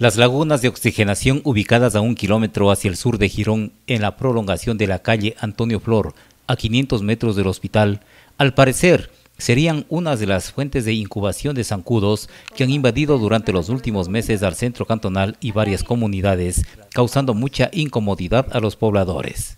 Las lagunas de oxigenación ubicadas a un kilómetro hacia el sur de Girón, en la prolongación de la calle Antonio Flor, a 500 metros del hospital, al parecer serían una de las fuentes de incubación de zancudos que han invadido durante los últimos meses al centro cantonal y varias comunidades, causando mucha incomodidad a los pobladores.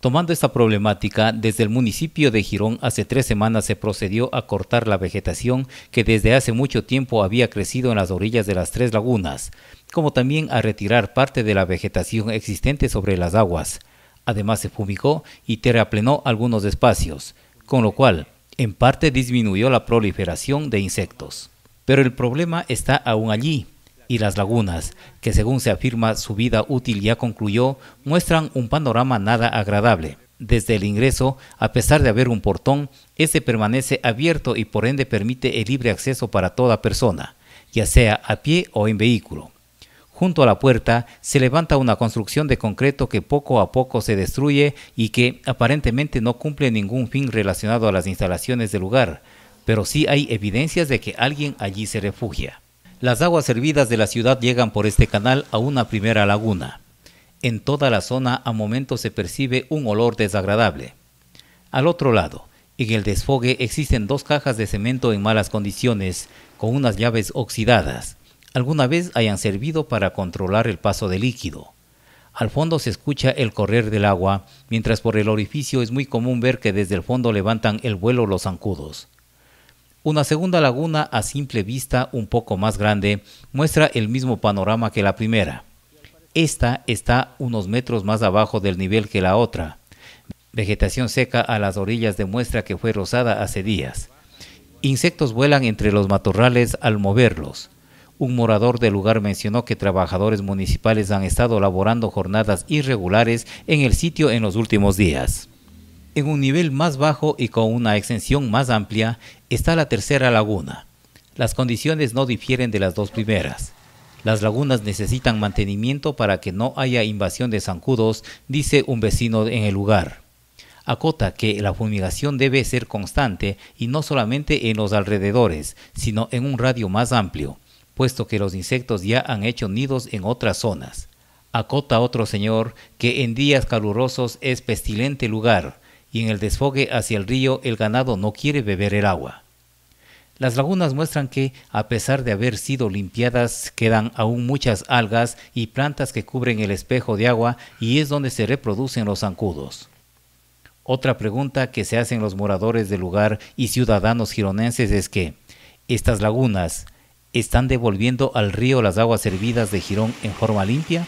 Tomando esta problemática, desde el municipio de Girón hace tres semanas se procedió a cortar la vegetación que desde hace mucho tiempo había crecido en las orillas de las tres lagunas, como también a retirar parte de la vegetación existente sobre las aguas. Además se fumigó y terraplenó algunos espacios, con lo cual, en parte disminuyó la proliferación de insectos. Pero el problema está aún allí, y las lagunas, que según se afirma su vida útil ya concluyó, muestran un panorama nada agradable. Desde el ingreso, a pesar de haber un portón, este permanece abierto y por ende permite el libre acceso para toda persona, ya sea a pie o en vehículo. Junto a la puerta se levanta una construcción de concreto que poco a poco se destruye y que aparentemente no cumple ningún fin relacionado a las instalaciones del lugar, pero sí hay evidencias de que alguien allí se refugia. Las aguas servidas de la ciudad llegan por este canal a una primera laguna. En toda la zona a momentos se percibe un olor desagradable. Al otro lado, en el desfogue existen dos cajas de cemento en malas condiciones, con unas llaves oxidadas. Alguna vez hayan servido para controlar el paso de líquido. Al fondo se escucha el correr del agua, mientras por el orificio es muy común ver que desde el fondo levantan el vuelo los zancudos. Una segunda laguna a simple vista un poco más grande muestra el mismo panorama que la primera. Esta está unos metros más abajo del nivel que la otra. Vegetación seca a las orillas demuestra que fue rosada hace días. Insectos vuelan entre los matorrales al moverlos. Un morador del lugar mencionó que trabajadores municipales han estado laborando jornadas irregulares en el sitio en los últimos días. En un nivel más bajo y con una extensión más amplia está la tercera laguna. Las condiciones no difieren de las dos primeras. Las lagunas necesitan mantenimiento para que no haya invasión de zancudos, dice un vecino en el lugar. Acota que la fumigación debe ser constante y no solamente en los alrededores, sino en un radio más amplio, puesto que los insectos ya han hecho nidos en otras zonas. Acota otro señor que en días calurosos es pestilente lugar, y en el desfogue hacia el río el ganado no quiere beber el agua. Las lagunas muestran que, a pesar de haber sido limpiadas, quedan aún muchas algas y plantas que cubren el espejo de agua y es donde se reproducen los zancudos. Otra pregunta que se hacen los moradores del lugar y ciudadanos gironenses es que, ¿estas lagunas están devolviendo al río las aguas servidas de Girón en forma limpia?